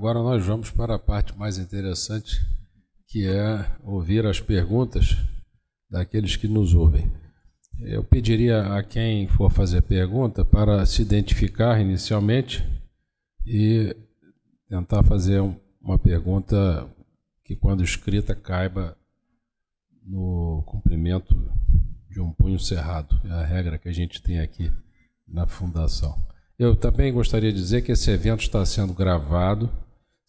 Agora nós vamos para a parte mais interessante, que é ouvir as perguntas daqueles que nos ouvem. Eu pediria a quem for fazer pergunta para se identificar inicialmente e tentar fazer uma pergunta que, quando escrita, caiba no cumprimento de um punho cerrado. É a regra que a gente tem aqui na Fundação. Eu também gostaria de dizer que esse evento está sendo gravado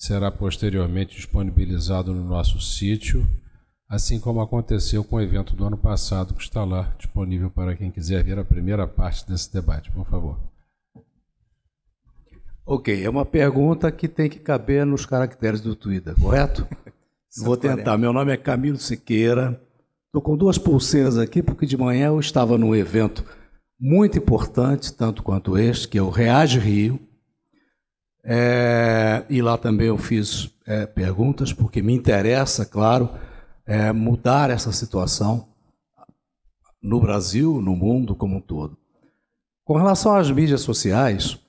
será posteriormente disponibilizado no nosso sítio, assim como aconteceu com o evento do ano passado, que está lá disponível para quem quiser ver a primeira parte desse debate. Por favor. Ok, é uma pergunta que tem que caber nos caracteres do Twitter, correto? Vou tentar. Meu nome é Camilo Siqueira. Estou com duas pulseiras aqui porque de manhã eu estava num evento muito importante, tanto quanto este, que é o Reage Rio, é, e lá também eu fiz é, perguntas, porque me interessa, claro, é, mudar essa situação no Brasil, no mundo como um todo. Com relação às mídias sociais,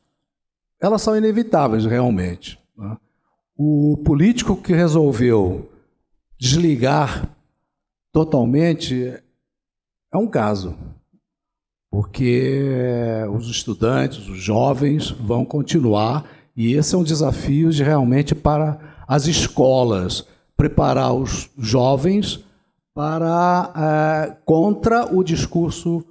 elas são inevitáveis realmente. Né? O político que resolveu desligar totalmente é um caso, porque os estudantes, os jovens vão continuar e esse é um desafio de, realmente para as escolas, preparar os jovens para é, contra o discurso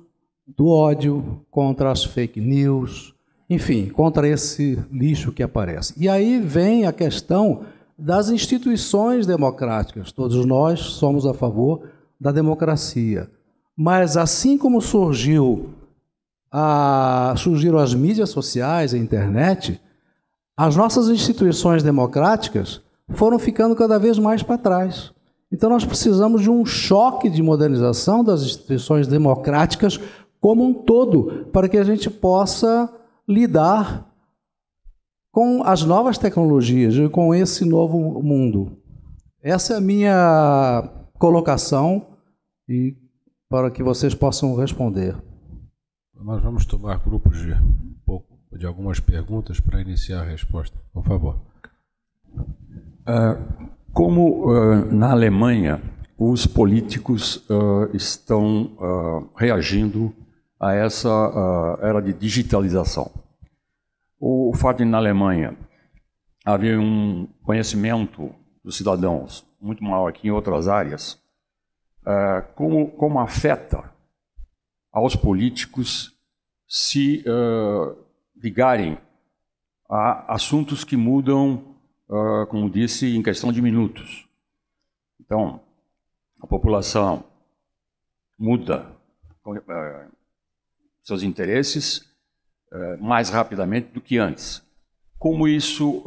do ódio, contra as fake news, enfim, contra esse lixo que aparece. E aí vem a questão das instituições democráticas. Todos nós somos a favor da democracia. Mas assim como surgiu a, surgiram as mídias sociais, a internet, as nossas instituições democráticas foram ficando cada vez mais para trás. Então nós precisamos de um choque de modernização das instituições democráticas como um todo, para que a gente possa lidar com as novas tecnologias e com esse novo mundo. Essa é a minha colocação e para que vocês possam responder. Nós vamos tomar grupos de de algumas perguntas para iniciar a resposta, por favor. Uh, como uh, na Alemanha os políticos uh, estão reagindo a essa era de digitalização? O, fato de na Alemanha haver um conhecimento dos cidadãos muito maior que em outras áreas, como, como afeta aos políticos se uh, ligarem a assuntos que mudam, uh, como disse, em questão de minutos. Então, a população muda uh, seus interesses uh, mais rapidamente do que antes. Como isso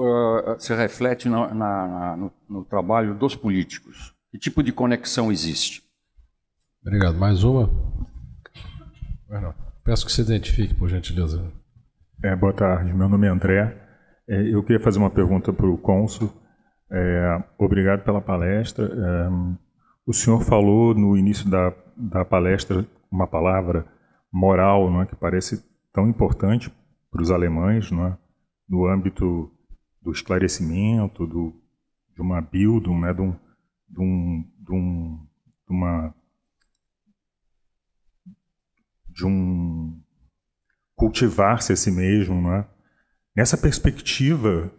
se reflete na, na, na, no, no trabalho dos políticos? Que tipo de conexão existe? Obrigado. Mais uma? Peço que se identifique, por gentileza. É, boa tarde, meu nome é André. É, eu queria fazer uma pergunta para o cônsul. É, obrigado pela palestra. É, o senhor falou no início da, da palestra uma palavra moral, não é, que parece tão importante para os alemães, não é, no âmbito do esclarecimento, do, de uma build, né, de, um, de, um, de, um, de uma de um cultivar-se a si mesmo, não é? Nessa perspectiva,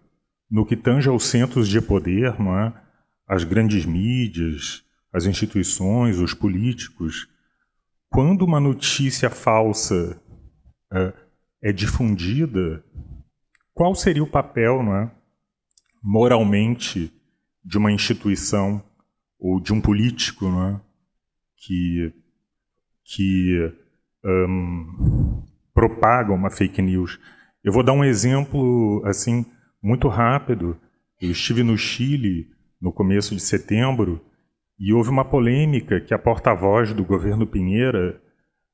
no que tange aos centros de poder, não é? As grandes mídias, as instituições, os políticos, quando uma notícia falsa é, é difundida, qual seria o papel, não é? Moralmente de uma instituição ou de um político, não é? Que que um, propagam uma fake news. Eu vou dar um exemplo assim muito rápido. Eu estive no Chile no começo de setembro e houve uma polêmica que a porta-voz do governo Pinheira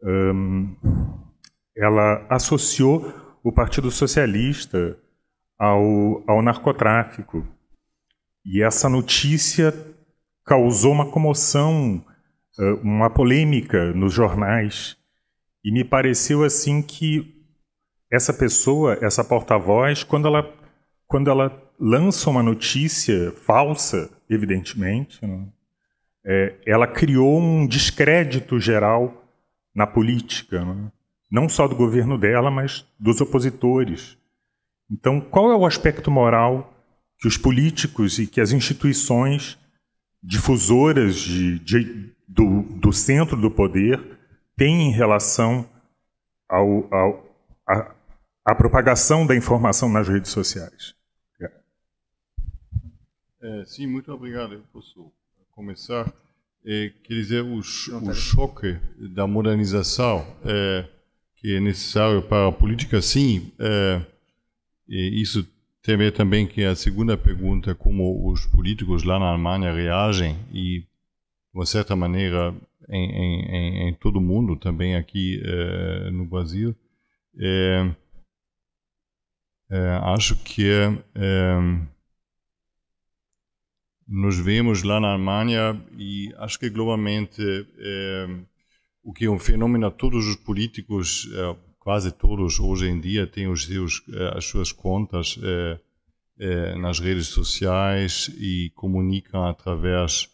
um, ela associou o Partido Socialista ao, ao narcotráfico. E essa notícia causou uma comoção, hum, uma polêmica nos jornais. E me pareceu assim que essa pessoa, essa porta-voz, quando ela, quando ela lança uma notícia falsa, evidentemente, né? é, ela criou um descrédito geral na política, né? não só do governo dela, mas dos opositores. Então, qual é o aspecto moral que os políticos e que as instituições difusoras de, de, do, do centro do poder tem em relação ao, ao a, a propagação da informação nas redes sociais. É, é sim, muito obrigado. Eu posso começar. É, quer dizer, o, o tá choque da modernização é, que é necessário para a política, sim. É, isso tem a ver também que a segunda pergunta, como os políticos lá na Alemanha reagem e, de uma certa maneira, em, em, em todo o mundo, também aqui eh, no Brasil. Eh, eh, acho que nos vemos lá na Alemanha e acho que globalmente o que é um fenômeno todos os políticos quase todos hoje em dia têm os seus as suas contas nas redes sociais e comunicam através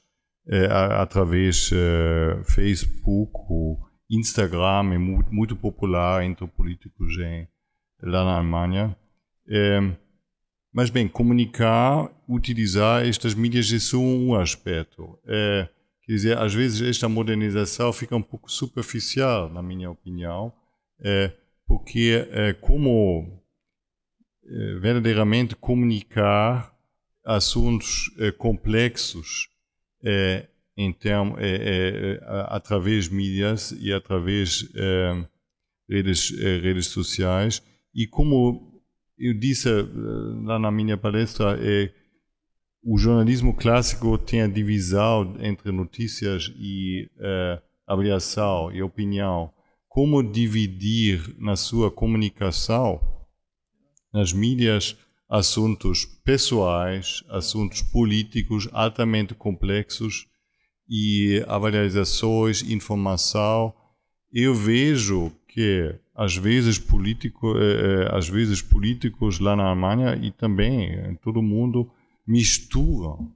é, através uh, Facebook ou Instagram, é muito, muito popular entre políticos lá na Alemanha. É, mas, bem, comunicar, utilizar estas mídias é só um aspecto. É, quer dizer, às vezes esta modernização fica um pouco superficial, na minha opinião, é, porque é, como verdadeiramente comunicar assuntos complexos é, em termo é, é, é através mídias e através é, redes, redes sociais. E como eu disse lá na minha palestra, é, o jornalismo clássico tem a divisão entre notícias e uh, avaliação e opinião. Como dividir na sua comunicação, nas mídias, assuntos pessoais, assuntos políticos altamente complexos e avaliações, informação. Eu vejo que às vezes político, eh, eh, às vezes políticos lá na Alemanha e também em todo o mundo misturam,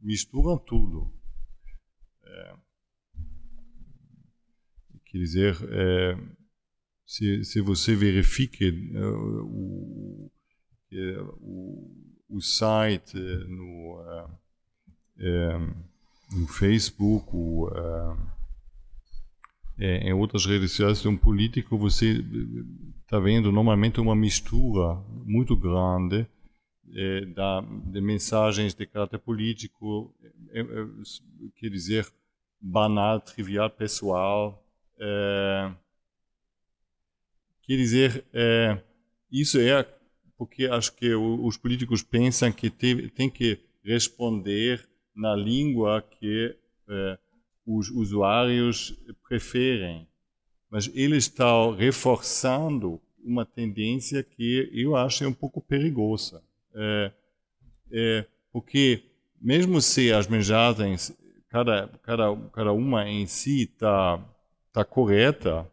misturam tudo. É, quer dizer, é, se, se você verifique é, o que o, o site eh, no, uh, eh, um, eh, no Facebook, o, uh, é, em outras redes sociais de um político, você está vendo normalmente uma mistura muito grande é, da, de mensagens de caráter político, é, quer dizer, banal, trivial, pessoal. quer dizer, isso é porque acho que os políticos pensam que tem, tem que responder na língua que eh, os usuários preferem. Mas eles estão reforçando uma tendência que eu acho é um pouco perigosa. É, é, porque, mesmo se as mensagens, cada, cada, cada uma em si está tá correta,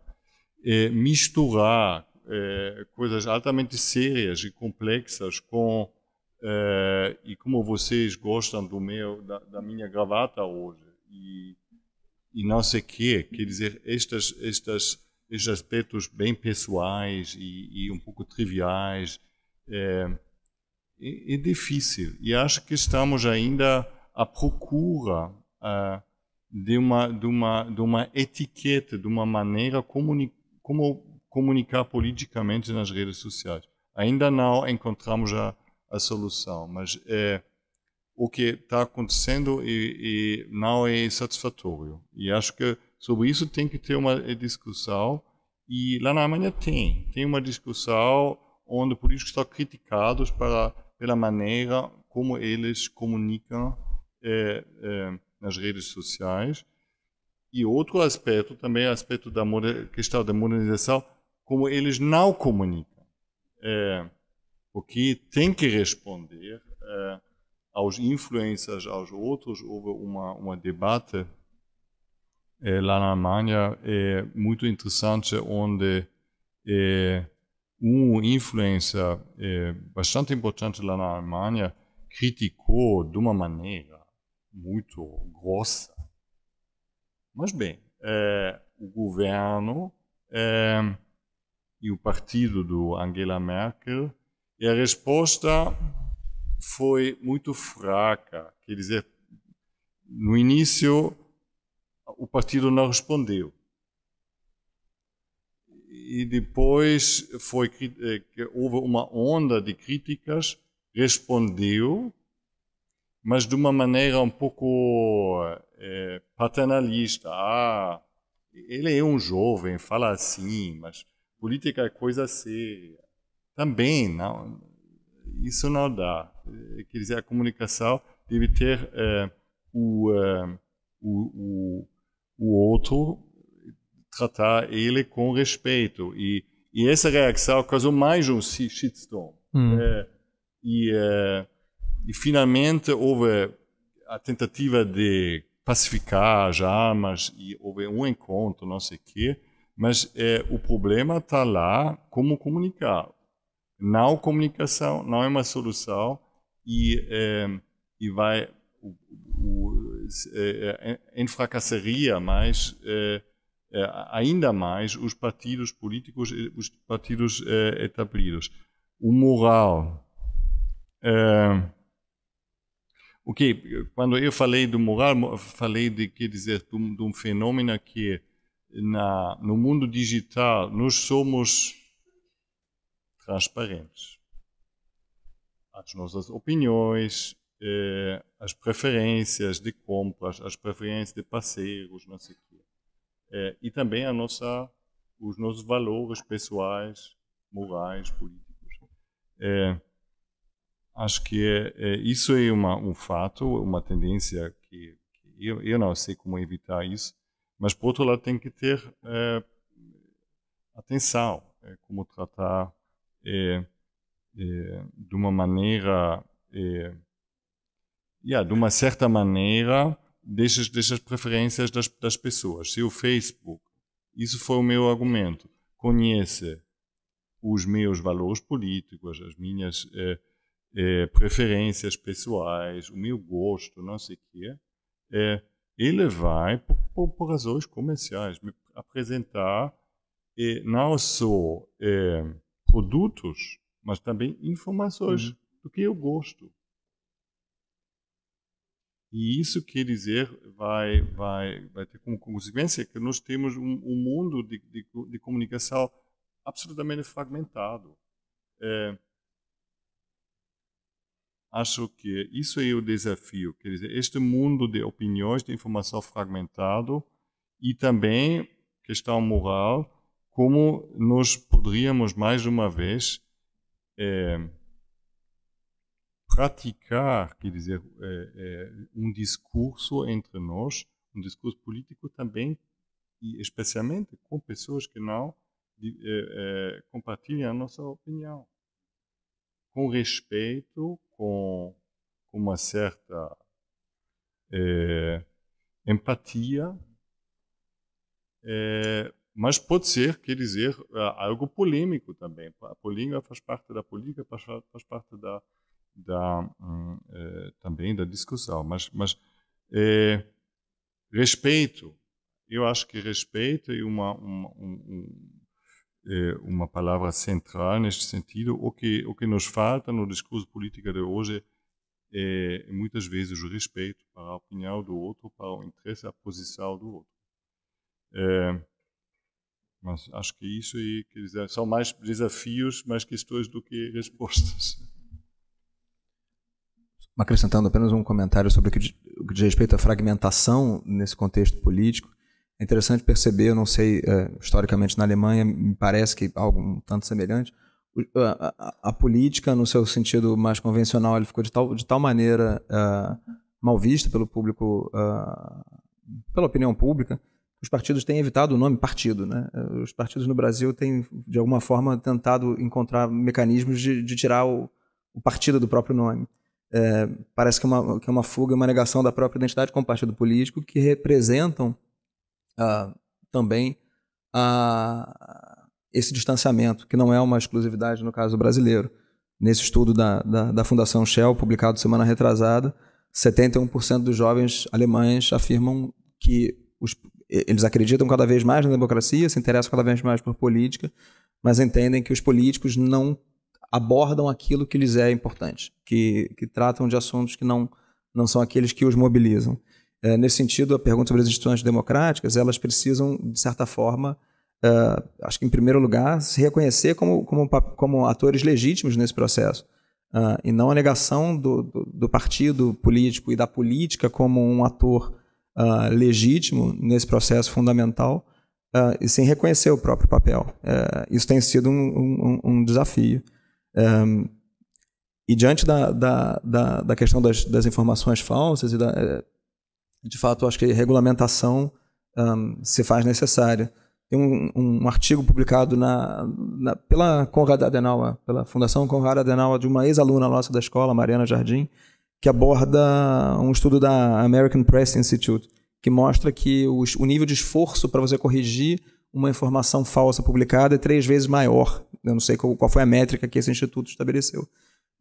é, misturar é, coisas altamente sérias e complexas com é, e como vocês gostam do meu da, da minha gravata hoje e, e não sei que quer dizer estas estas estes aspectos bem pessoais e, e um pouco triviais é, é, é difícil e acho que estamos ainda à procura de uma de uma de uma etiqueta de uma maneira como como comunicar politicamente nas redes sociais. Ainda não encontramos a, a solução, mas é, o que está acontecendo e, e, não é satisfatório. E acho que sobre isso tem que ter uma discussão. E lá na Alemanha tem. Tem uma discussão onde políticos estão criticados para, pela maneira como eles comunicam é, é, nas redes sociais. E outro aspecto também o aspecto da questão da modernização como eles não comunicam. É, o que tem que responder é, aos influencers, aos outros, houve uma, uma debate é, lá na Alemanha é muito interessante, onde é, um influencer é, bastante importante lá na Alemanha criticou de uma maneira muito grossa. Mas bem, é, o governo é, e o partido do Angela Merkel. E a resposta foi muito fraca. Quer dizer, no início, o partido não respondeu. E depois foi, eh, houve uma onda de críticas, respondeu, mas de uma maneira um pouco é, paternalista. Ah, ele é um jovem, fala assim, mas política é coisa séria. Também não, isso não dá. É, quer dizer, a comunicação deve ter é, o, é, o, o, o, outro, tratar ele com respeito. E, e essa reação causou mais um shitstorm. Hum. e, e finalmente houve a tentativa de pacificar as armas e houve um encontro, não sei o quê. Mas é, o problema está lá, como comunicar. Não comunicação não é uma solução e, é, e vai o, o, é, é enfraqueceria mais, é, é, ainda mais os partidos políticos, os partidos etablidos. O moral. o okay, que quando eu falei do moral, falei de quer dizer de um, de um fenômeno que na, no mundo digital, nós somos transparentes. As nossas opiniões, eh, as preferências de compras, as preferências de parceiros, não sei o quê. Eh, e também a nossa, os nossos valores pessoais, morais, políticos. Eh, acho que é, é isso é uma, um fato, uma tendência que, que eu, eu não sei como evitar isso, mas, por outro lado, tem que ter é, atenção é, como tratar é, é de uma maneira, é, yeah, de uma certa maneira, dessas, dessas preferências das, das pessoas. Se o Facebook, isso foi o meu argumento, conhece os meus valores políticos, as minhas é, é, preferências pessoais, o meu gosto, não sei o quê, ele vai, por, por, por razões comerciais, apresentar eh, não só eh, produtos, mas também informações uhum. do que eu gosto. E isso quer dizer, vai, vai, vai ter como consequência que nós temos um, um mundo de, de, de, comunicação absolutamente fragmentado. Eh, acho que isso é o desafio. Quer dizer, este mundo de opiniões, de informação fragmentado e também questão moral, como nós poderíamos mais uma vez é, praticar, quer dizer, é, é, um discurso entre nós, um discurso político também e especialmente com pessoas que não é, é, compartilham a nossa opinião, com respeito, com uma certa é, empatia, é, mas pode ser, quer dizer, é, algo polêmico também. A polêmica faz parte da política, faz, parte da, da hum, é, também da discussão. Mas, mas é, respeito, eu acho que respeito e uma, uma um, eh, uma palavra central neste sentido. O que, o que nos falta no discurso político de hoje é muitas vezes o respeito para a opinião do outro, para o interesse, a posição do outro. É, mas acho que isso aí, quer dizer, são mais desafios, mais questões do que respostas. Acrescentando apenas um comentário sobre o que diz respeito à fragmentação nesse contexto político, é interessante perceber, eu não sei, é, historicamente na Alemanha, me parece que algo um tanto semelhante, a, a, a, política, no seu sentido mais convencional, ele ficou de tal, de tal maneira uh, mal vista pelo público, uh, pela opinião pública, os partidos têm evitado o nome partido. Né? É, os partidos no Brasil têm, de alguma forma, tentado encontrar mecanismos de, de tirar o, o, partido do próprio nome. É, parece que é, uma, que é uma fuga, uma negação da própria identidade com o partido político, que representam uh, também uh, esse distanciamento, que não é uma exclusividade no caso brasileiro. Nesse estudo da, da, da Fundação Shell, publicado semana retrasada, 71% dos jovens alemães afirmam que os, eles acreditam cada vez mais na democracia, se interessam cada vez mais por política, mas entendem que os políticos não abordam aquilo que lhes é importante, que, que tratam de assuntos que não, não são aqueles que os mobilizam. É, nesse sentido, a pergunta sobre as instituições democráticas, elas precisam, de certa forma, é, acho que em primeiro lugar, se reconhecer como, como, como atores legítimos nesse processo. É, e não a negação do, do, do, partido político e da política como um ator uh, legítimo nesse processo fundamental, e sem reconhecer o próprio papel. isso tem sido um, um, um desafio. Um, e diante da, da, da, da questão das, das, informações falsas e da, de fato, acho que a regulamentação um, se faz necessária. Tem um, um artigo publicado na, na, pela Conrad Adenauer, pela Fundação Conrad Adenauer, de uma ex-aluna nossa da escola, Mariana Jardim, que aborda um estudo da American Press Institute, que mostra que os, o nível de esforço para você corrigir uma informação falsa publicada é três vezes maior. Eu não sei qual, qual foi a métrica que esse instituto estabeleceu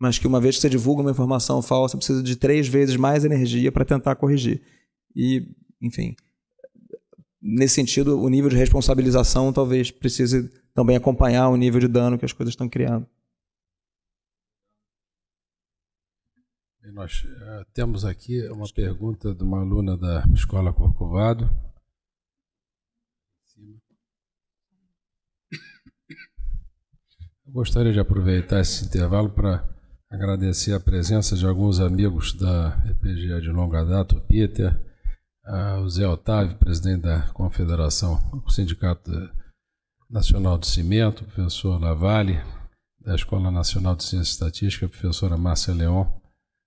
mas que uma vez que você divulga uma informação falsa, precisa de três vezes mais energia para tentar corrigir. E, enfim, nesse sentido, o nível de responsabilização talvez precise também acompanhar o nível de dano que as coisas estão criando. Nós uh, temos aqui uma pergunta de uma aluna da Escola Corcovado. Eu gostaria de aproveitar esse intervalo para agradecer a presença de alguns amigos da EPGA de longa data, o Peter, ah, o Zé Otávio, presidente da Confederação, do Sindicato Nacional de Cimento, professor Lavalle, da Escola Nacional de Ciência e Estatística, professora Márcia Leon,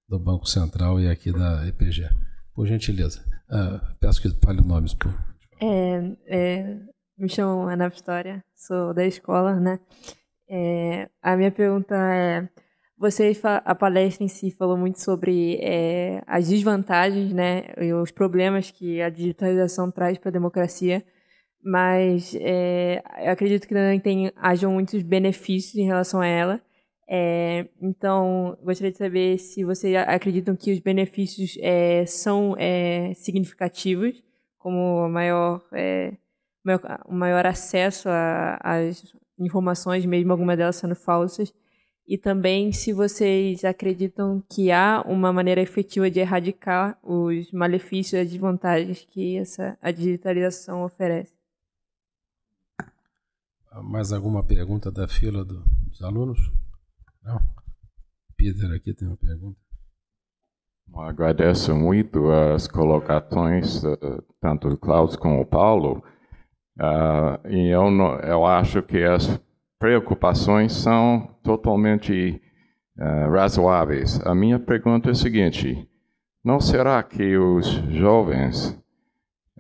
do Banco Central e aqui da EPG. Por gentileza, ah, peço que fale nomes. Por... É, é, me chamo Ana Vitória, sou da escola, né? É, a minha pergunta é você, a palestra em si falou muito sobre é, as desvantagens, né, e os problemas que a digitalização traz para a democracia, mas é, eu acredito que também tem, muitos benefícios em relação a ela. É, então, gostaria de saber se vocês acreditam que os benefícios é, são é, significativos, como maior, é, maior, maior acesso às informações, mesmo algumas delas sendo falsas, e também se vocês acreditam que há uma maneira efetiva de erradicar os malefícios e as desvantagens que essa, a digitalização oferece. Ah, mais alguma pergunta da fila do, dos alunos? Não? Peter aqui tem uma pergunta. Eu agradeço muito as colocações, eh, tanto do Klaus como o Paulo. Uh, e eu, não, eu acho que as preocupações são totalmente uh, razoáveis. A minha pergunta é a seguinte: não será que os jovens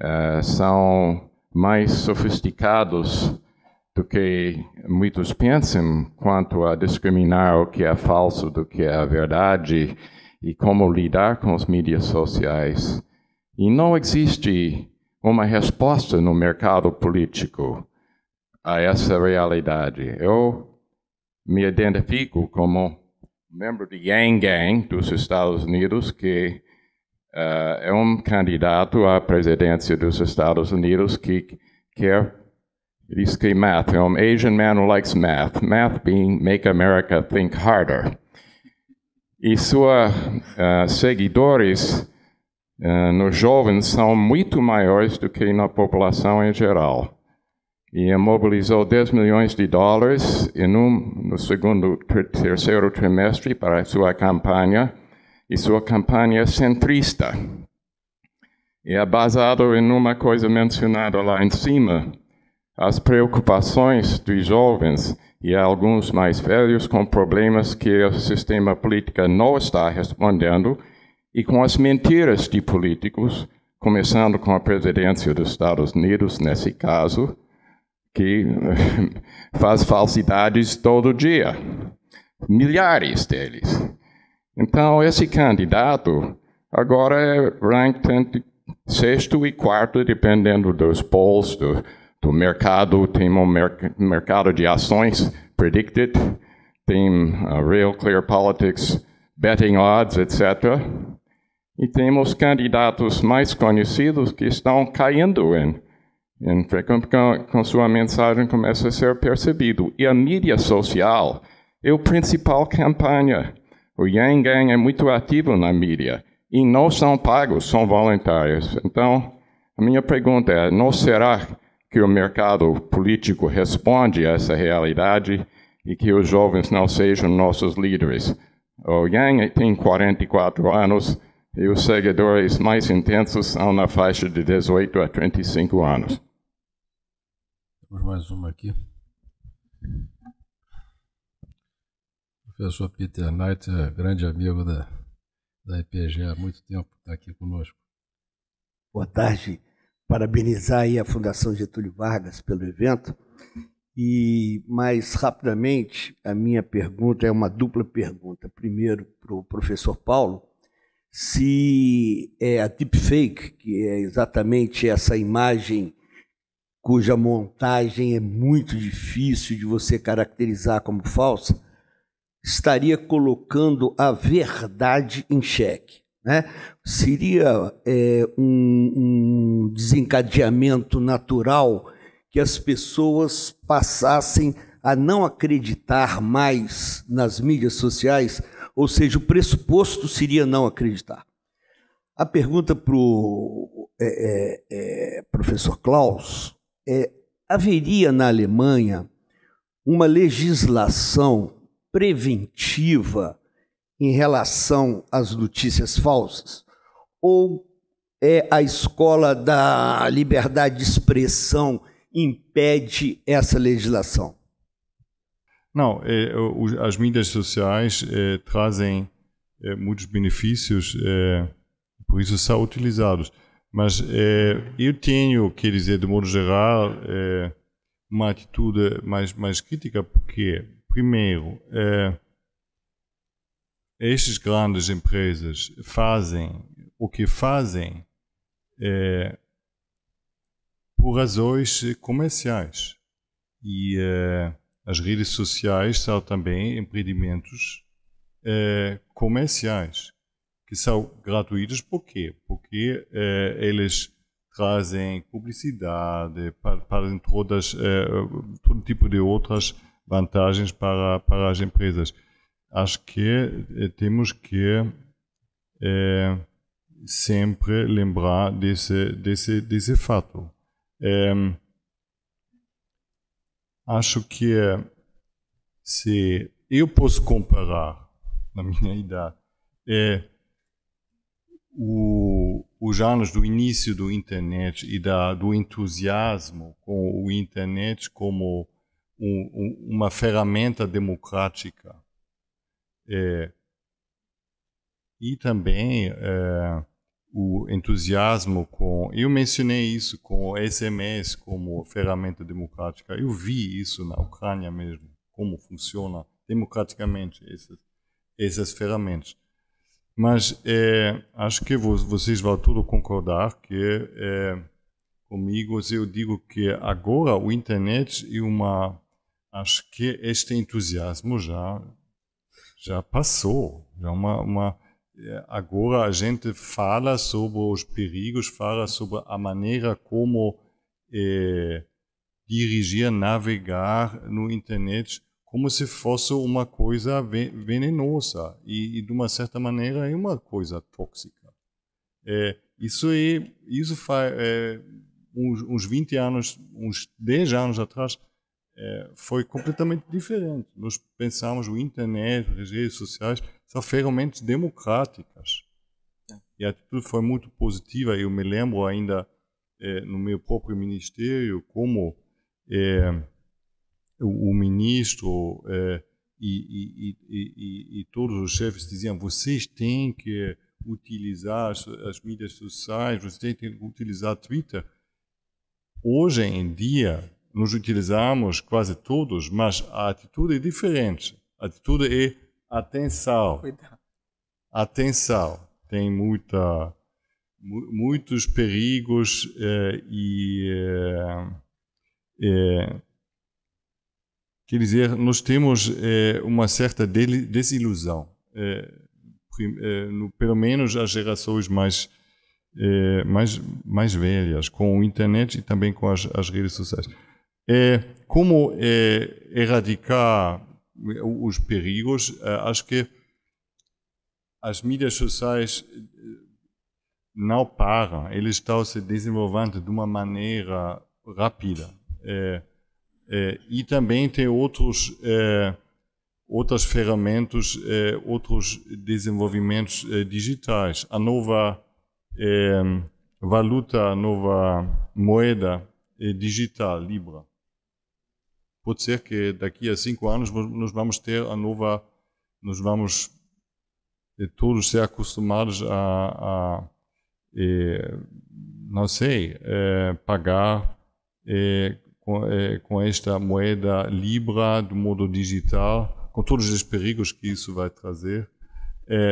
uh, são mais sofisticados do que muitos pensam quanto a discriminar o que é falso do que é verdade e como lidar com as mídias sociais? E não existe uma resposta no mercado político a essa realidade. Eu me identifico como membro de Yang Gang dos Estados Unidos, que uh, é um candidato à presidência dos Estados Unidos que quer diz que math, é um Asian man who likes math, math being make America think harder. E seus uh, seguidores uh, eh, nos jovens são muito maiores do que na população em geral e mobilizou 10 milhões de dólares um, no segundo terceiro trimestre para sua campanha, e sua campanha é centrista. E é baseado em uma coisa mencionada lá em cima, as preocupações dos jovens e alguns mais velhos com problemas que o sistema político não está respondendo e com as mentiras de políticos, começando com a presidência dos Estados Unidos nesse caso, que faz falsidades todo dia. Milhares deles. Então, esse candidato agora é ranked entre sexto e quarto, dependendo dos polls, do, do mercado. Tem um mercado de ações predicted, tem uh, Real Clear Politics, Betting Odds, etc. E temos candidatos mais conhecidos que estão caindo em no intercâmbio, com sua mensagem começa a ser percebido. E a mídia social é o principal campanha. O Yang Gang é muito ativo na mídia. E não são pagos, são voluntários. Então, a minha pergunta é: não será que o mercado político responde a essa realidade e que os jovens não sejam nossos líderes? O Yang tem 44 anos e os seguidores mais intensos são na faixa de 18 a 35 anos. Temos mais uma aqui. O professor Peter Knight é grande amigo da, da IPG há muito tempo, está aqui conosco. Boa tarde. Parabenizar aí a Fundação Getúlio Vargas pelo evento. E mais rapidamente, a minha pergunta é uma dupla pergunta. Primeiro, para o professor Paulo se é a deepfake, que é exatamente essa imagem cuja montagem é muito difícil de você caracterizar como falsa, estaria colocando a verdade em xeque. Né? Seria é, um, um desencadeamento natural que as pessoas passassem a não acreditar mais nas mídias sociais ou seja, o pressuposto seria não acreditar. A pergunta para o é, é, é, professor Klaus é: haveria na Alemanha uma legislação preventiva em relação às notícias falsas? Ou é a escola da liberdade de expressão impede essa legislação? Não, é, o, as mídias sociais é, trazem é, muitos benefícios, é, por isso são utilizados. Mas é, eu tenho, quer dizer, de modo geral, é, uma atitude mais, mais crítica, porque, primeiro, estas grandes empresas fazem o que fazem por razões comerciais. E as redes sociais são também empreendimentos eh, comerciais, que são gratuitos por quê? Porque eh, eles trazem publicidade, para todas, eh, todo tipo de outras vantagens para, para as empresas. Acho que eh, temos que eh, sempre lembrar desse, desse, desse fato. Um, acho que é, se eu posso comparar na minha idade é o, os anos do início do internet e da, do entusiasmo com o internet como um, um, uma ferramenta democrática é, e também é, o entusiasmo com. Eu mencionei isso com SMS como ferramenta democrática. Eu vi isso na Ucrânia mesmo, como funciona democraticamente essas, essas ferramentas. Mas é, acho que vocês vão todos concordar que é, comigo eu digo que agora o internet e uma. Acho que este entusiasmo já já passou, já uma, uma é, agora a gente fala sobre os perigos, fala sobre a maneira como é, dirigir, navegar no internet como se fosse uma coisa venenosa e, e de uma certa maneira é uma coisa tóxica. É, isso é, isso faz é, uns, uns 20 anos, uns 10 anos atrás, é, foi completamente diferente. Nós pensamos o internet, as redes sociais são ferramentas democráticas. É. E a atitude foi muito positiva. Eu me lembro ainda é, no meu próprio ministério como é, o, o, ministro e, e, e, e, todos os chefes diziam: vocês têm que utilizar as, as mídias sociais, vocês têm que utilizar Twitter. Hoje em dia, nós utilizamos quase todos, mas a atitude é diferente. A atitude é Atenção. Cuidado. Atenção. Tem muita, mu muitos perigos eh, e. Eh, eh, quer dizer, nós temos uma certa desilusão. no, pelo menos as gerações mais. É, mais, mais velhas, com a internet e também com as, as redes sociais. É, como é, erradicar os perigos. Eh, acho que as mídias sociais eh, não param, eles estão se desenvolvendo de uma maneira rápida. É, é, e também tem outros, é, outras ferramentas, outros desenvolvimentos digitais. A nova valuta, a nova moeda digital, Libra pode ser que daqui a cinco anos nós vamos ter a nova, nós vamos eh, todos ser acostumados a, a é, não sei, é, pagar é, com, com, esta moeda Libra do modo digital, com todos os perigos que isso vai trazer.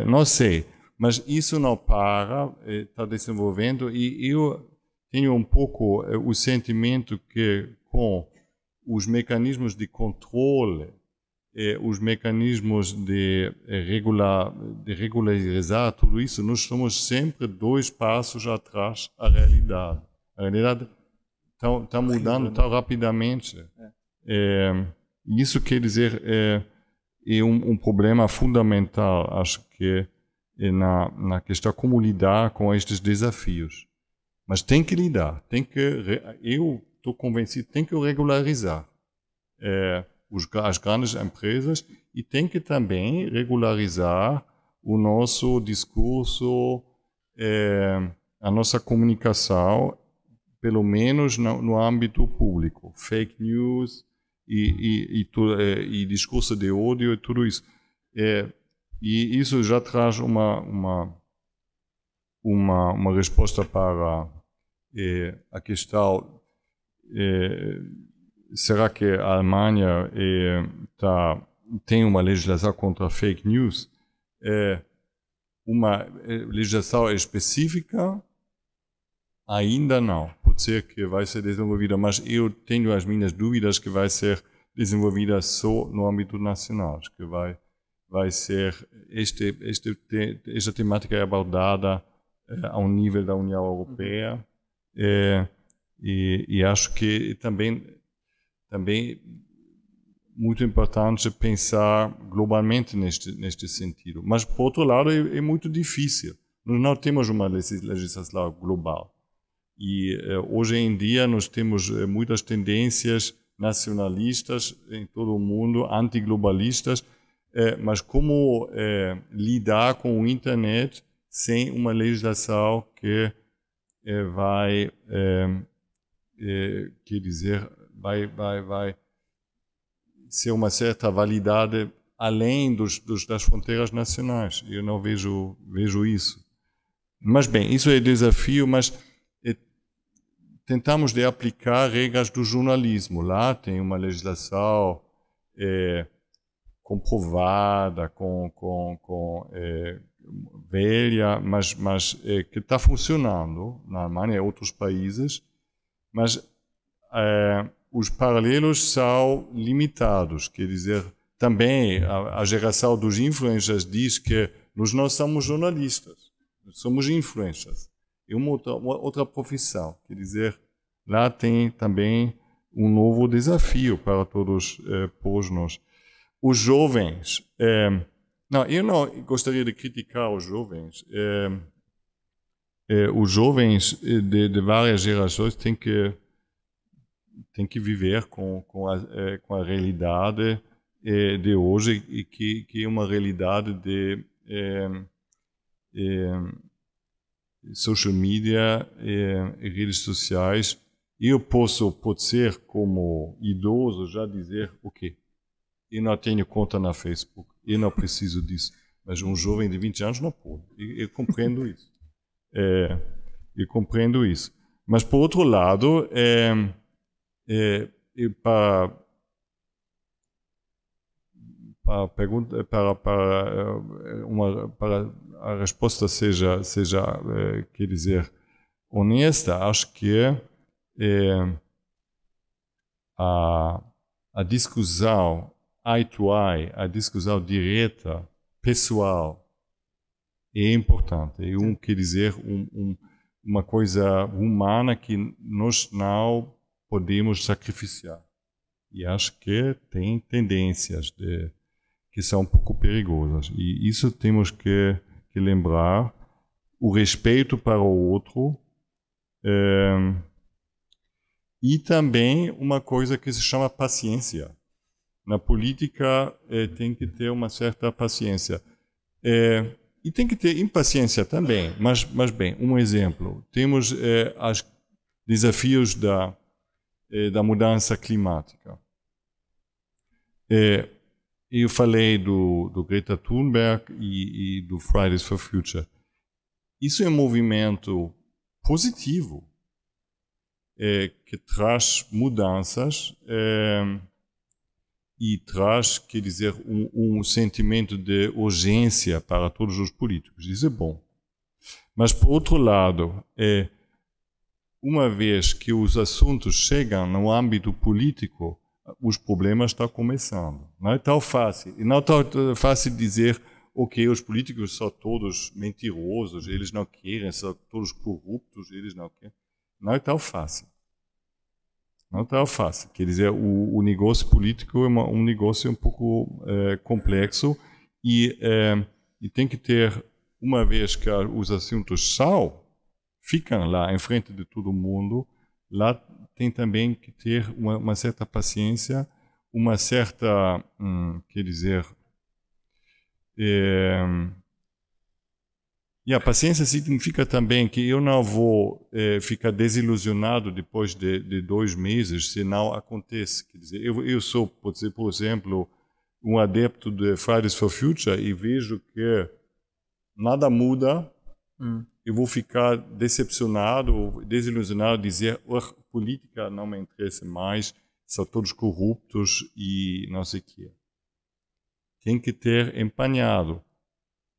não sei, mas isso não para, está desenvolvendo e eu tenho um pouco o sentimento que com os mecanismos de controle, e eh, os mecanismos de, eh, regular, de regularizar tudo isso, nós estamos sempre dois passos atrás da realidade. A realidade está tá, tá, tá mudando tão rapidamente. É. é, isso quer dizer é, é um, um, problema fundamental, acho que é na, na questão como lidar com estes desafios. Mas tem que lidar, tem que eu estou convencido, tem que regularizar é, os, as grandes empresas e tem que também regularizar o nosso discurso, é, a nossa comunicação, pelo menos no, no âmbito público. Fake news e, e, e, é, e, discurso de ódio e tudo isso. É, e isso já traz uma, uma, uma, uma resposta para é, a questão é, será que a Alemanha é, tá, tem uma legislação contra fake news? É, uma é, legislação específica? Ainda não. Pode ser que vai ser desenvolvida, mas eu tenho as minhas dúvidas que vai ser desenvolvida só no âmbito nacional, que vai vai ser este, este esta temática é abordada é, a ao nível da União Europeia. É, e, e acho que também, também muito importante pensar globalmente neste, neste sentido. Mas, por outro lado, é, é muito difícil. Nós não temos uma legislação global. E eh, hoje em dia nós temos eh, muitas tendências nacionalistas em todo o mundo, antiglobalistas, eh, mas como eh, lidar com o internet sem uma legislação que eh, vai eh, eh, quer dizer, vai, vai, vai ser uma certa validade além dos, dos, das fronteiras nacionais. Eu não vejo, vejo isso. Mas bem, isso é desafio, mas é, tentamos de aplicar regras do jornalismo. Lá tem uma legislação é, comprovada, com, com, com é, velha, mas, mas que está funcionando na Alemanha e outros países mas é, os paralelos são limitados, quer dizer, também a, a geração dos influencers diz que nós não somos jornalistas, somos influencers. É uma outra, uma outra profissão, quer dizer, lá tem também um novo desafio para todos eh, por nós. Os jovens, eh, não, eu não gostaria de criticar os jovens. Eh, eh, os jovens eh, de, de, várias gerações têm que têm que viver com com a, eh, com a realidade eh, de hoje e que que é uma realidade de eh, eh, social media e redes sociais eu posso pode ser como idoso já dizer o okay, eu não tenho conta na Facebook eu não preciso disso mas um jovem de 20 anos não pode eu, eu compreendo isso é, compreendo isso. Mas, por outro lado, é, é, para, para, pergunta, para, para, é, uma, para a resposta seja, seja é, quer dizer, honesta, acho que é, a, a discussão eye to eye, a discussão direta, pessoal, é importante. Eu quer dizer um, um, uma coisa humana que nós não podemos sacrificar. E acho que tem tendências de, que são um pouco perigosas. E isso temos que, que lembrar. O respeito para o outro. É, e também uma coisa que se chama paciência. Na política é, tem que ter uma certa paciência. É, e tem que ter impaciência também. Mas, mas bem, um exemplo. Temos eh, os desafios da, eh, da mudança climática. Eh, eu falei do, do Greta Thunberg e, e do Fridays for Future. Isso é um movimento positivo, eh, que traz mudanças eh, e traz, quer dizer, um, um, sentimento de urgência para todos os políticos. Isso é bom. Mas, por outro lado, é, uma vez que os assuntos chegam no âmbito político, os problemas estão começando. Não é tão fácil. E não é tão fácil dizer, ok, os políticos são todos mentirosos, eles não querem, são todos corruptos, eles não querem. Não é tão fácil. Não tão tá fácil. Quer dizer, o, o negócio político é uma, um negócio um pouco é, complexo e, é, e tem que ter, uma vez que os assuntos são, ficam lá em frente de todo mundo, lá tem também que ter uma, uma certa paciência, uma certa, hum, quer dizer, é, e a paciência significa também que eu não vou é, ficar desilusionado depois de, de, dois meses se não acontece. Quer dizer, eu, eu sou, pode ser, por exemplo, um adepto de Fridays for Future e vejo que nada muda, hum. eu vou ficar decepcionado, desilusionado, dizer a política não me interessa mais, são todos corruptos e não sei o que. Tem que ter empanhado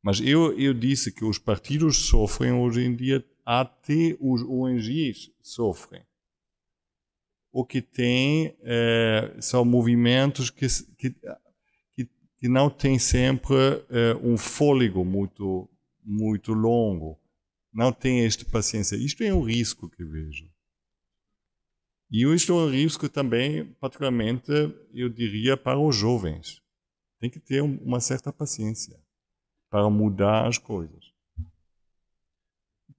mas eu, eu disse que os partidos sofrem hoje em dia, até os ONGs sofrem. O que tem é, são movimentos que, que, que, não têm sempre é, um fôlego muito, muito longo. Não tem esta paciência. Isto é um risco que vejo. E isto é um risco também, particularmente, eu diria, para os jovens. Tem que ter uma certa paciência para mudar as coisas.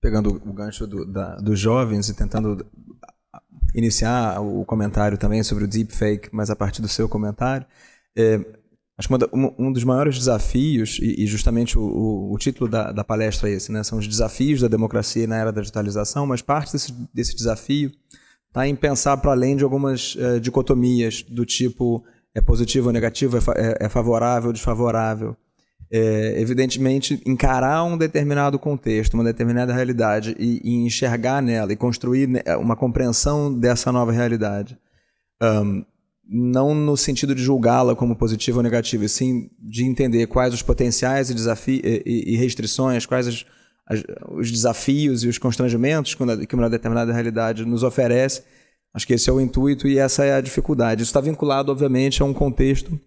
Pegando o gancho do, da, dos jovens e tentando iniciar o comentário também sobre o deepfake, mas a partir do seu comentário, é, acho que um, dos maiores desafios, e, justamente o, o título da, da, palestra é esse, né? são os desafios da democracia na era da digitalização, mas parte desse, desse desafio está em pensar para além de algumas é, dicotomias do tipo é positivo ou negativo, é, é, é favorável ou desfavorável é, evidentemente, encarar um determinado contexto, uma determinada realidade e, e, enxergar nela e construir né, uma compreensão dessa nova realidade. Um, não no sentido de julgá-la como positiva ou negativa, e sim de entender quais os potenciais e, e, e restrições, quais as, as, os desafios e os constrangimentos que uma determinada realidade nos oferece. Acho que esse é o intuito e essa é a dificuldade. Isso está vinculado, obviamente, a um contexto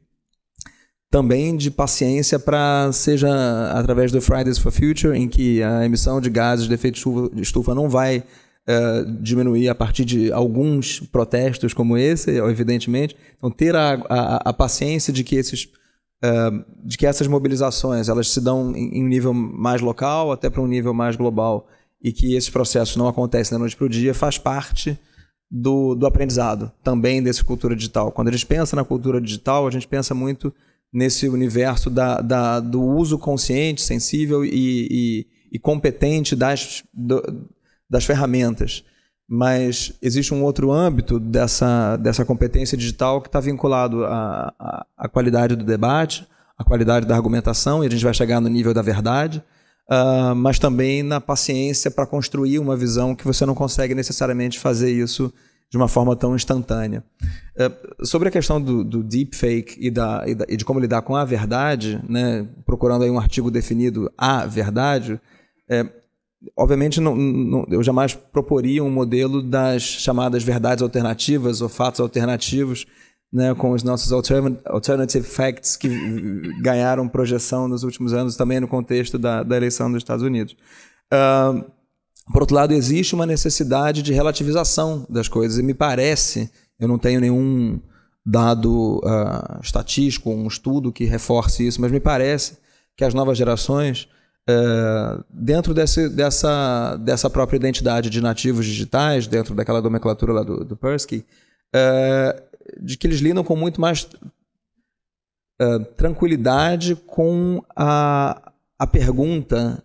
também de paciência para seja através do Fridays for Future, em que a emissão de gases de efeito de estufa não vai eh, diminuir a partir de alguns protestos como esse, evidentemente. Então ter a, a, a paciência de que esses uh, de que essas mobilizações elas se dão em, em um nível mais local até para um nível mais global e que esse processo não acontece da noite para o dia faz parte do, do aprendizado também desse cultura digital. Quando a gente pensa na cultura digital, a gente pensa muito nesse universo da, da, do uso consciente, sensível e, e, e competente das, do, das ferramentas. Mas existe um outro âmbito dessa, dessa competência digital que está vinculado à, à, à, qualidade do debate, à qualidade da argumentação, e a gente vai chegar no nível da verdade, uh, mas também na paciência para construir uma visão que você não consegue necessariamente fazer isso de uma forma tão instantânea. É, sobre a questão do, do deepfake e, da, e, da, e de como lidar com a verdade, né, procurando aí um artigo definido a verdade, é, obviamente não, não, eu jamais proporia um modelo das chamadas verdades alternativas ou fatos alternativos, né, com os nossos alternative facts que ganharam projeção nos últimos anos, também no contexto da, da eleição dos Estados Unidos. Uh, por outro lado, existe uma necessidade de relativização das coisas, e me parece, eu não tenho nenhum dado uh, estatístico, um estudo que reforce isso, mas me parece que as novas gerações, uh, dentro desse, dessa, dessa própria identidade de nativos digitais, dentro daquela nomenclatura lá do, do Persky, uh, de que eles lidam com muito mais tranquilidade com a, a pergunta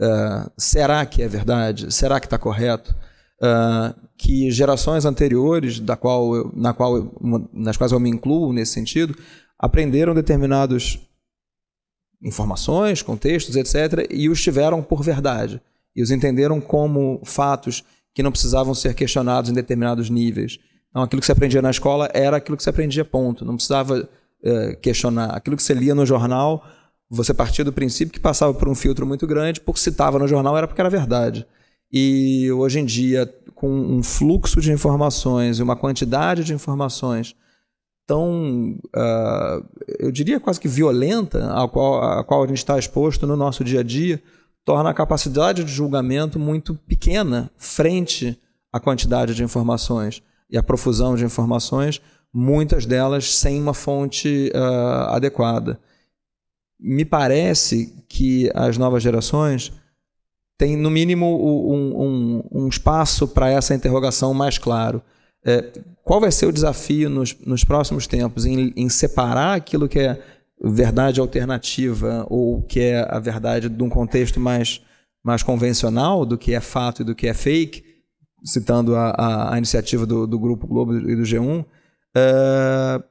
Uh, será que é verdade? Será que está correto? Uh, que gerações anteriores, da qual eu, na qual eu, nas quais eu me incluo nesse sentido, aprenderam determinadas informações, contextos, etc., e os tiveram por verdade. E os entenderam como fatos que não precisavam ser questionados em determinados níveis. Então, aquilo que se aprendia na escola era aquilo que se aprendia, ponto. Não precisava uh, questionar. Aquilo que se lia no jornal você partia do princípio que passava por um filtro muito grande, porque se estava no jornal era porque era verdade. E hoje em dia, com um fluxo de informações e uma quantidade de informações tão, uh, eu diria quase que violenta, a qual, a qual a gente está exposto no nosso dia a dia, torna a capacidade de julgamento muito pequena frente à quantidade de informações e à profusão de informações, muitas delas sem uma fonte uh, adequada me parece que as novas gerações têm, no mínimo, um, um, um espaço para essa interrogação mais claro. É, qual vai ser o desafio nos, nos próximos tempos em, em, separar aquilo que é verdade alternativa ou que é a verdade de um contexto mais, mais convencional do que é fato e do que é fake, citando a, a, a iniciativa do, do, Grupo Globo e do G1? É,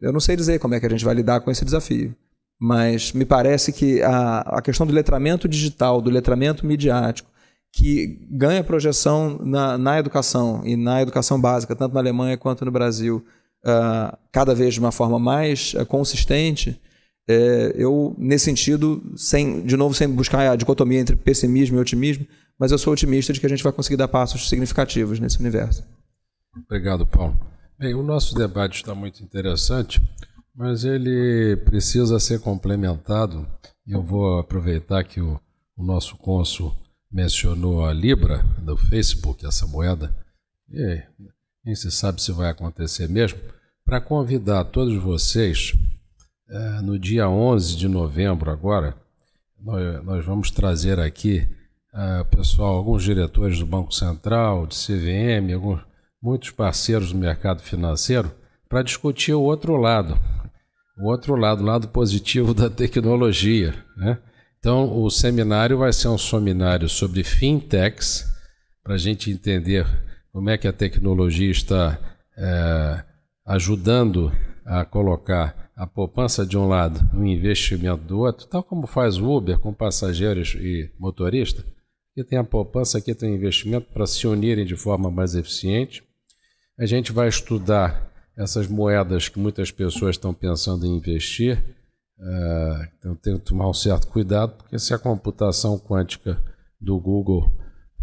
eu não sei dizer como é que a gente vai lidar com esse desafio mas me parece que a, a questão do letramento digital, do letramento midiático, que ganha projeção na, na educação e na educação básica, tanto na Alemanha quanto no Brasil, uh, cada vez de uma forma mais uh, consistente, é, eu, nesse sentido, sem, de novo, sem buscar a dicotomia entre pessimismo e otimismo, mas eu sou otimista de que a gente vai conseguir dar passos significativos nesse universo. Obrigado, Paulo. Bem, o nosso debate está muito interessante. Mas ele precisa ser complementado, eu vou aproveitar que o, o nosso cônsul mencionou a Libra do Facebook, essa moeda, e nem se sabe se vai acontecer mesmo, para convidar todos vocês, eh, no dia 11 de novembro agora, nós, nós vamos trazer aqui eh, pessoal, alguns diretores do Banco Central, de CVM, alguns, muitos parceiros do mercado financeiro, para discutir o outro lado, o outro lado, o lado positivo da tecnologia. Né? Então, o seminário vai ser um seminário sobre fintechs, para a gente entender como é que a tecnologia está é, ajudando a colocar a poupança de um lado, o um investimento do outro, tal como faz o Uber com passageiros e motorista. que tem a poupança, aqui tem o investimento para se unirem de forma mais eficiente. A gente vai estudar essas moedas que muitas pessoas estão pensando em investir, uh, então tem que tomar um certo cuidado, porque se a computação quântica do Google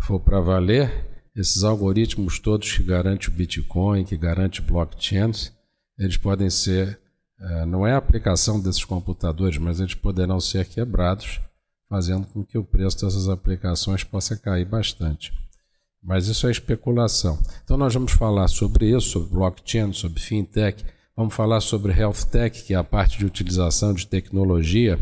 for para valer, esses algoritmos todos que garantem o Bitcoin, que garantem blockchains, eles podem ser, uh, não é a aplicação desses computadores, mas eles poderão ser quebrados, fazendo com que o preço dessas aplicações possa cair bastante. Mas isso é especulação. Então nós vamos falar sobre isso, sobre blockchain, sobre fintech, vamos falar sobre health tech, que é a parte de utilização de tecnologia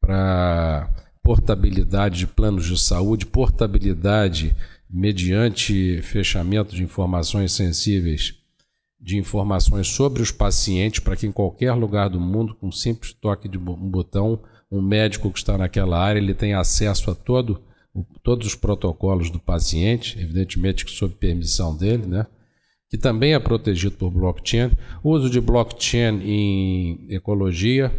para portabilidade de planos de saúde, portabilidade mediante fechamento de informações sensíveis, de informações sobre os pacientes, para que em qualquer lugar do mundo, com um simples toque de um botão, um médico que está naquela área, ele tenha acesso a todo todos os protocolos do paciente, evidentemente que sob permissão dele, né? que também é protegido por blockchain, o uso de blockchain em ecologia,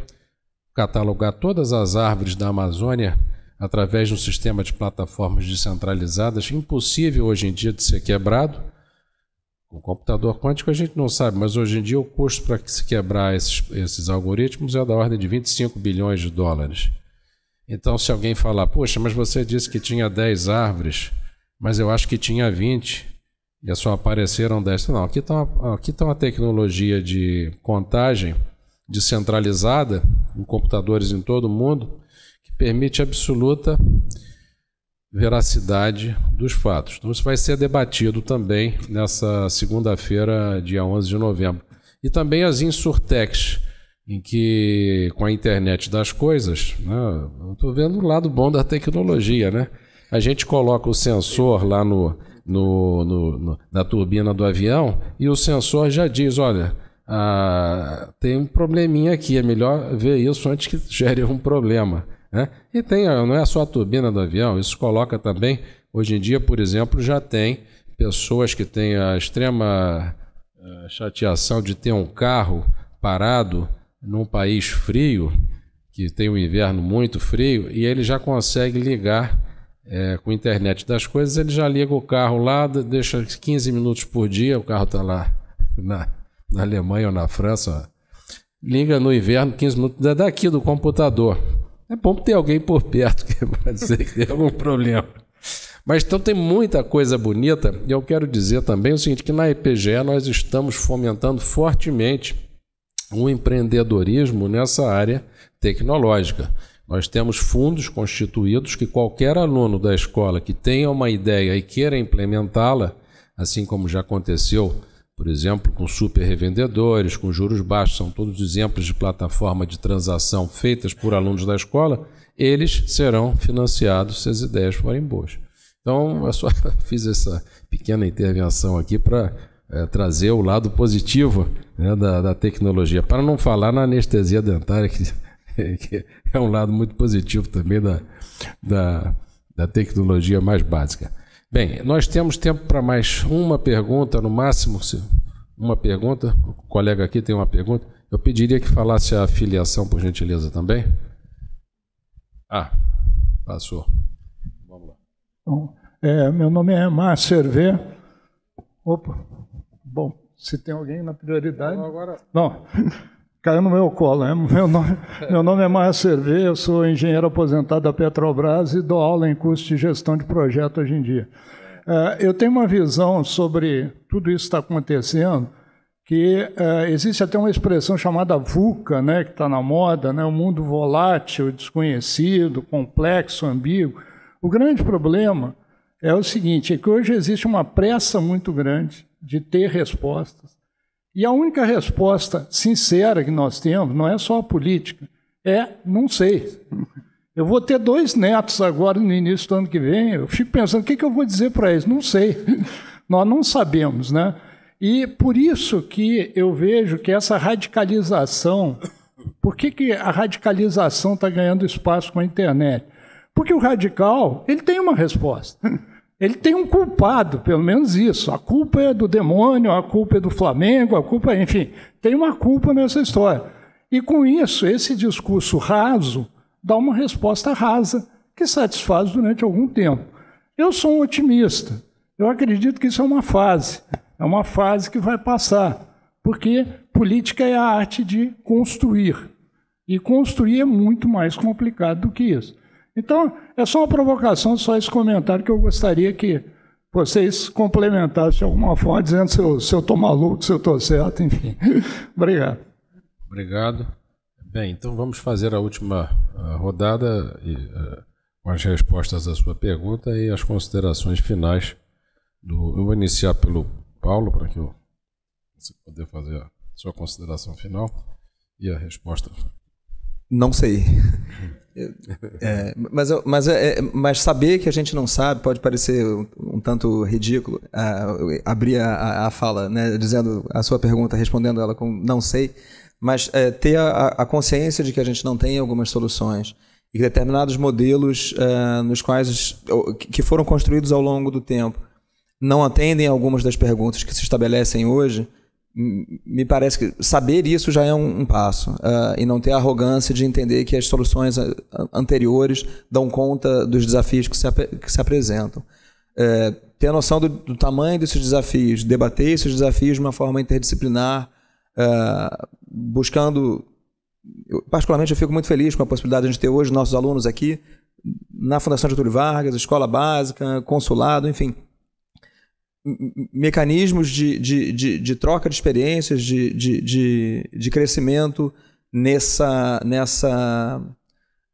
catalogar todas as árvores da Amazônia através de um sistema de plataformas descentralizadas, impossível hoje em dia de ser quebrado. Com o computador quântico a gente não sabe, mas hoje em dia o custo para se quebrar esses, esses algoritmos é da ordem de 25 bilhões de dólares. Então, se alguém falar, poxa, mas você disse que tinha 10 árvores, mas eu acho que tinha 20, e só apareceram 10. Não, aqui está uma, aqui tá uma tecnologia de contagem descentralizada, em computadores em todo o mundo, que permite absoluta veracidade dos fatos. Então, isso vai ser debatido também nessa segunda-feira, dia 11 de novembro. E também as Insurtex em que com a internet das coisas, né, eu estou vendo o lado bom da tecnologia, né? A gente coloca o sensor lá no, no, no, no na turbina do avião e o sensor já diz, olha, ah, tem um probleminha aqui, é melhor ver isso antes que gere um problema. Né? E tem, não é só a turbina do avião, isso coloca também, hoje em dia, por exemplo, já tem pessoas que têm a extrema eh, chateação de ter um carro parado num país frio, que tem um inverno muito frio, e ele já consegue ligar é, com a internet das coisas, ele já liga o carro lá, deixa 15 minutos por dia, o carro está lá na, na, Alemanha ou na França, liga no inverno 15 minutos é daqui do computador. É bom ter alguém por perto que pode dizer que tem algum problema. Mas então tem muita coisa bonita, e eu quero dizer também o seguinte: que na IPGE nós estamos fomentando fortemente o empreendedorismo nessa área tecnológica. Nós temos fundos constituídos que qualquer aluno da escola que tenha uma ideia e queira implementá-la, assim como já aconteceu, por exemplo, com super revendedores, com juros baixos, são todos exemplos de plataforma de transação feitas por alunos da escola, eles serão financiados se as ideias forem boas. Então, eu só fiz essa pequena intervenção aqui para é, trazer o lado positivo né, da, da, tecnologia, para não falar na anestesia dentária, que, que é um lado muito positivo também da, da, da tecnologia mais básica. Bem, nós temos tempo para mais uma pergunta, no máximo uma pergunta. O colega aqui tem uma pergunta. Eu pediria que falasse a filiação, por gentileza, também. Ah, passou. Vamos lá. Bom, é, meu nome é Márcio Hervé. Opa, Bom, se tem alguém na prioridade. Não, agora... não. caiu no meu colo. Né? Meu, nome, meu nome é Maia Cervê, eu sou engenheiro aposentado da Petrobras e dou aula em curso de gestão de projeto hoje em dia. É, eu tenho uma visão sobre tudo isso que está acontecendo, que é, existe até uma expressão chamada VUCA, né, que está na moda, né, o mundo volátil, desconhecido, complexo, ambíguo. O grande problema é o seguinte, é que hoje existe uma pressa muito grande de ter respostas. E a única resposta sincera que nós temos, não é só a política, é não sei. Eu vou ter dois netos agora no início do ano que vem, eu fico pensando, o que, que eu vou dizer para eles? Não sei. Nós não sabemos, né? E por isso que eu vejo que essa radicalização, por que, que a radicalização está ganhando espaço com a internet? Porque o radical, ele tem uma resposta. Ele tem um culpado, pelo menos isso. A culpa é do demônio, a culpa é do Flamengo, a culpa, é, enfim, tem uma culpa nessa história. E com isso, esse discurso raso dá uma resposta rasa que satisfaz durante algum tempo. Eu sou um otimista. Eu acredito que isso é uma fase. É uma fase que vai passar, porque política é a arte de construir. E construir é muito mais complicado do que isso. Então, é só uma provocação, só esse comentário que eu gostaria que vocês complementassem de alguma forma, dizendo se eu, estou maluco, se eu estou certo, enfim. Obrigado. Obrigado. Bem, então vamos fazer a última rodada e, uh, com as respostas à sua pergunta e as considerações finais. Do... Eu vou iniciar pelo Paulo, para que eu... você poder fazer a sua consideração final e a resposta não sei. É, mas, mas, é, é, mas saber que a gente não sabe pode parecer um, um tanto ridículo. Ah, abrir a, a, fala, né, dizendo a sua pergunta, respondendo ela com não sei, mas é, ter a, a, consciência de que a gente não tem algumas soluções e que determinados modelos é, nos quais que foram construídos ao longo do tempo não atendem algumas das perguntas que se estabelecem hoje me parece que saber isso já é um, um passo uh, e não ter a arrogância de entender que as soluções ah, anteriores dão conta dos desafios que se, que se apresentam. É, ter a noção do, do, tamanho desses desafios, debater esses desafios de uma forma interdisciplinar, uh, buscando. Eu, particularmente, eu fico muito feliz com a possibilidade de ter hoje nossos alunos aqui na Fundação Getúlio Vargas, escola básica, consulado, enfim mecanismos de, de, de, de, troca de experiências, de, de, de, de crescimento nessa, nessa,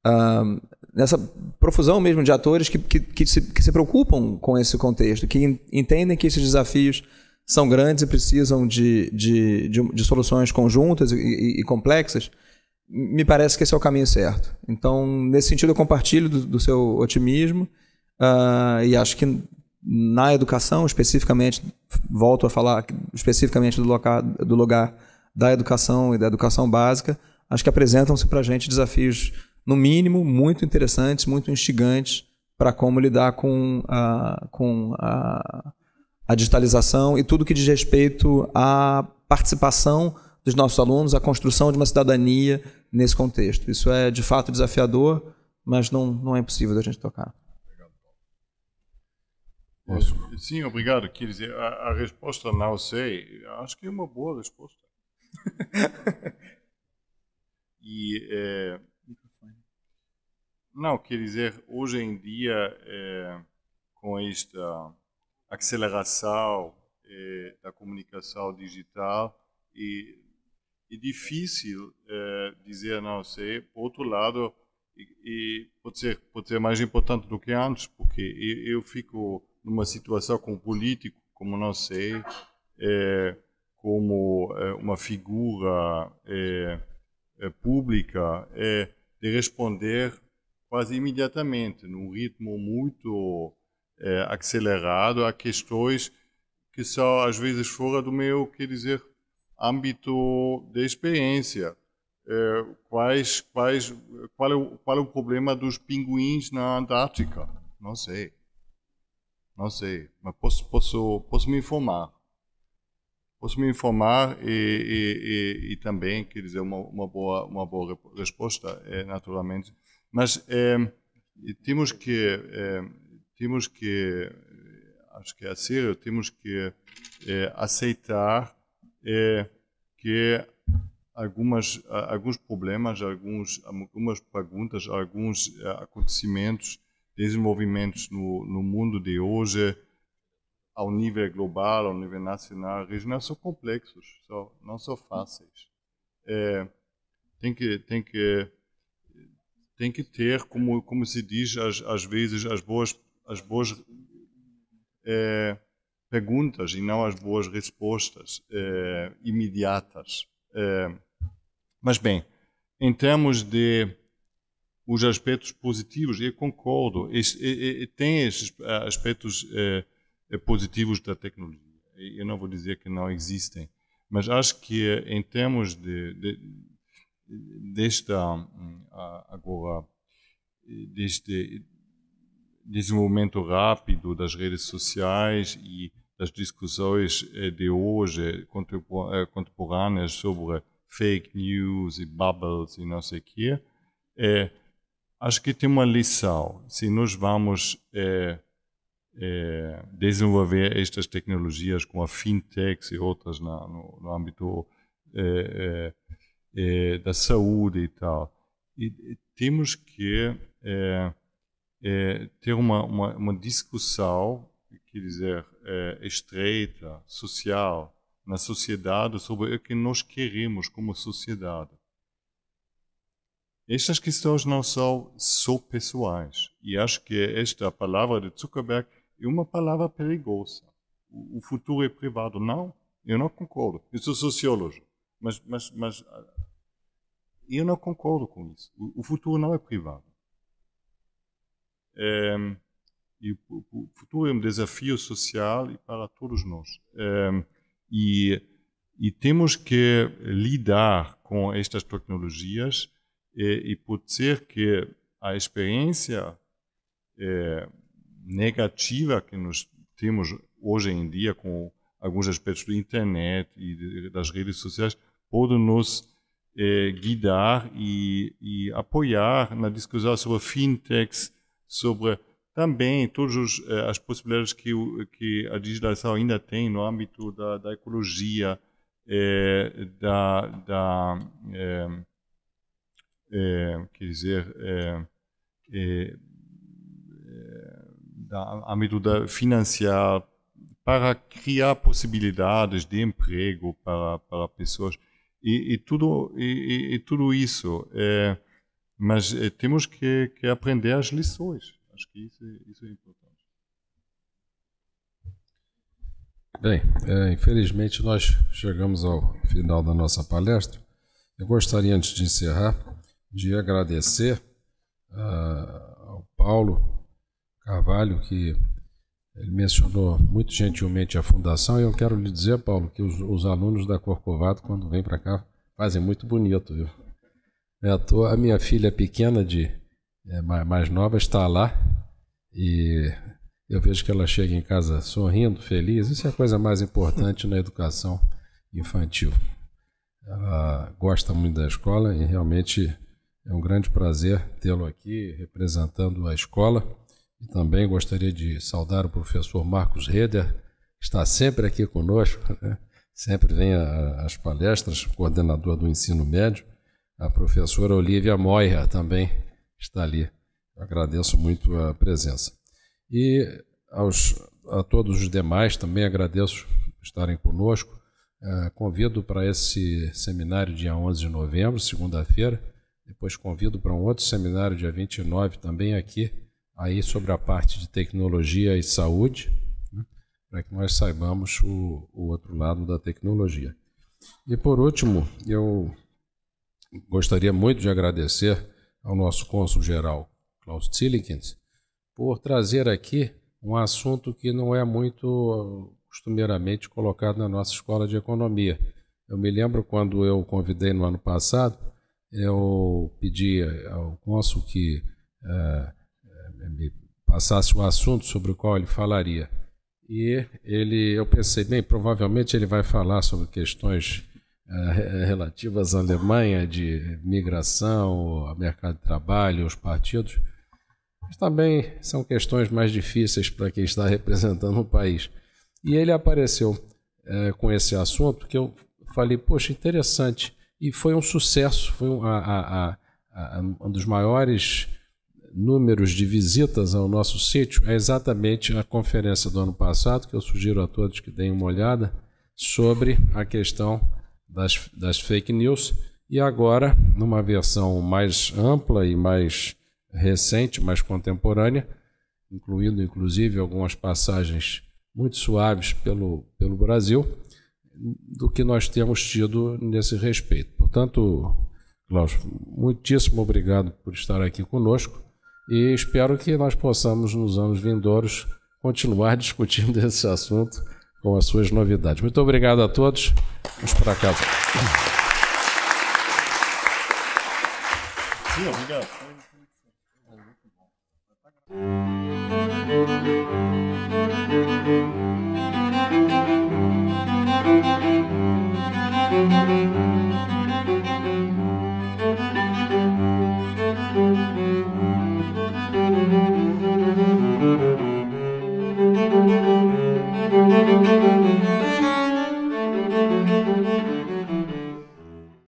uh, nessa profusão mesmo de atores que, que, que, se, que se preocupam com esse contexto, que entendem que esses desafios são grandes e precisam de, de, de, de soluções conjuntas e, e, e, complexas, me parece que esse é o caminho certo. Então, nesse sentido, eu compartilho do, do seu otimismo uh, e acho que na educação, especificamente, volto a falar especificamente do, do lugar da educação e da educação básica, acho que apresentam-se para a gente desafios, no mínimo, muito interessantes, muito instigantes para como lidar com a, com a, a digitalização e tudo que diz respeito à participação dos nossos alunos, à construção de uma cidadania nesse contexto. Isso é, de fato, desafiador, mas não, não é impossível da gente tocar. Posso? Eh, sim, obrigado. Quer dizer, a, a, resposta não sei. Acho que é uma boa resposta. e é, não, quer dizer, hoje em dia é, com esta aceleração é, da comunicação digital e é difícil dizer não sei. Por outro lado, e, e, pode ser pode ser mais importante do que antes, porque eu, eu fico numa situação com um político, como não sei, é, como é, uma figura é, é, pública, é de responder quase imediatamente, num ritmo muito acelerado, a questões que são às vezes fora do meu, quer dizer, âmbito de experiência. É, quais, quais, qual, é o, qual é o problema dos pinguins na Antártica? Não sei. Não sei, mas posso, posso, posso me informar. Posso me informar e, e, e, e também, quer dizer, uma, uma, boa, uma boa resposta, é, naturalmente. Mas é, temos que, é, temos que, acho que é sério, temos que é, aceitar é, que algumas, alguns problemas, alguns, algumas perguntas, alguns é, acontecimentos desenvolvimentos no, no mundo de hoje, ao nível global, ao nível nacional, regional, são complexos, são, não são fáceis. É, tem que tem que tem que ter como como se diz às, às vezes as boas as boas é, perguntas e não as boas respostas é, imediatas. É, mas bem, em termos de os aspectos positivos, eu concordo, tem esses ah, aspectos eh, eh, positivos da tecnologia. Eu não vou dizer que não existem, mas acho que eh, em termos de, de desta ah, agora deste desenvolvimento rápido das redes sociais e das discussões de hoje contemporâneas sobre fake news e bubbles e não sei o quê, é, acho que tem uma lição. Se nós vamos é, é, desenvolver estas tecnologias com a fintech e outras na, no, no, âmbito é, da saúde e tal, e, temos que ter uma, uma, uma, discussão, quer dizer, estreita, social, na sociedade sobre o que nós queremos como sociedade estas questões não são só pessoais. E acho que esta palavra de Zuckerberg é uma palavra perigosa. O futuro é privado. Não, eu não concordo. Eu sou sociólogo. Mas, mas, mas ah, eu não concordo com isso. O futuro não é privado. É, e o futuro é um desafio social e para todos nós. É, e, e temos que lidar com estas tecnologias e, e pode ser que a experiência é, negativa que nós temos hoje em dia com alguns aspectos da internet e das redes sociais pode nos é, guiar e, e, apoiar na discussão sobre fintechs, sobre também todas é, as possibilidades que, que a digitalização ainda tem no âmbito da, da ecologia, é, da, da é, é, quer dizer, é, é, é da, a medida financiar para criar possibilidades de emprego para, para pessoas e, e tudo e, e, tudo isso é, mas é, temos que, que, aprender as lições acho que isso, é, isso é importante bem é, infelizmente nós chegamos ao final da nossa palestra eu gostaria antes de encerrar de agradecer uh, ao Paulo Carvalho, que ele mencionou muito gentilmente a fundação, e eu quero lhe dizer, Paulo, que os, os alunos da Corcovado, quando vêm para cá, fazem muito bonito, viu? É A minha filha pequena, de é, mais nova, está lá e eu vejo que ela chega em casa sorrindo, feliz. Isso é a coisa mais importante na educação infantil. Ela gosta muito da escola e realmente é um grande prazer tê-lo aqui representando a escola e também gostaria de saudar o professor Marcos Reder, que está sempre aqui conosco, né? sempre vem às palestras, coordenador do ensino médio. A professora Olivia Moira também está ali. agradeço muito a presença. E aos, a todos os demais também agradeço por estarem conosco. Eh, convido para esse seminário dia 11 de novembro, segunda-feira, depois convido para um outro seminário, dia 29, também aqui, aí sobre a parte de tecnologia e saúde, né, para que nós saibamos o, o outro lado da tecnologia. E por último, eu gostaria muito de agradecer ao nosso cônsul-geral, Klaus Zillikens, por trazer aqui um assunto que não é muito costumeiramente colocado na nossa escola de economia. Eu me lembro quando eu convidei no ano passado eu pedi ao cônsul que eh, eh, me passasse o assunto sobre o qual ele falaria. E ele, eu pensei, bem, provavelmente ele vai falar sobre questões eh, relativas à Alemanha, de migração, mercado de trabalho, os partidos. Mas também são questões mais difíceis para quem está representando o país. E ele apareceu com esse assunto que eu falei, poxa, interessante e foi um sucesso. Foi um, a, a, a, um dos maiores números de visitas ao nosso sítio é exatamente a conferência do ano passado, que eu sugiro a todos que deem uma olhada, sobre a questão das, das fake news. E agora, numa versão mais ampla e mais recente, mais contemporânea, incluindo inclusive algumas passagens muito suaves pelo, pelo Brasil, do que nós temos tido nesse respeito. Portanto, Cláudio, muitíssimo obrigado por estar aqui conosco e espero que nós possamos, nos anos vindouros, continuar discutindo esse assunto com as suas novidades. Muito obrigado a todos. Vamos para casa. Sim, obrigado.